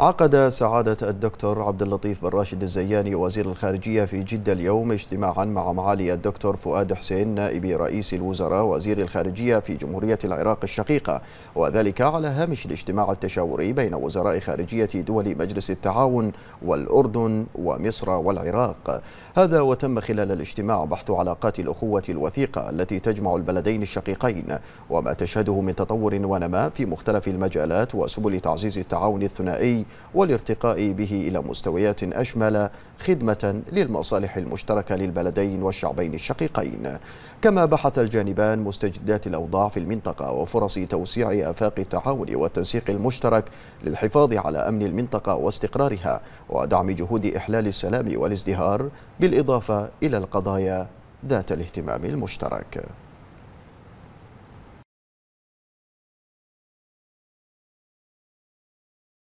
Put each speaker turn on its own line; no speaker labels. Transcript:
عقد سعادة الدكتور عبد اللطيف بن راشد الزياني وزير الخارجية في جدة اليوم اجتماعا مع معالي الدكتور فؤاد حسين نائب رئيس الوزراء وزير الخارجية في جمهورية العراق الشقيقة وذلك على هامش الاجتماع التشاوري بين وزراء خارجية دول مجلس التعاون والأردن ومصر والعراق هذا وتم خلال الاجتماع بحث علاقات الأخوة الوثيقة التي تجمع البلدين الشقيقين وما تشهده من تطور ونماء في مختلف المجالات وسبل تعزيز التعاون الثنائي والارتقاء به إلى مستويات أشمل خدمة للمصالح المشتركة للبلدين والشعبين الشقيقين كما بحث الجانبان مستجدات الأوضاع في المنطقة وفرص توسيع آفاق التعاون والتنسيق المشترك للحفاظ على أمن المنطقة واستقرارها ودعم جهود إحلال السلام والازدهار بالإضافة إلى القضايا ذات الاهتمام المشترك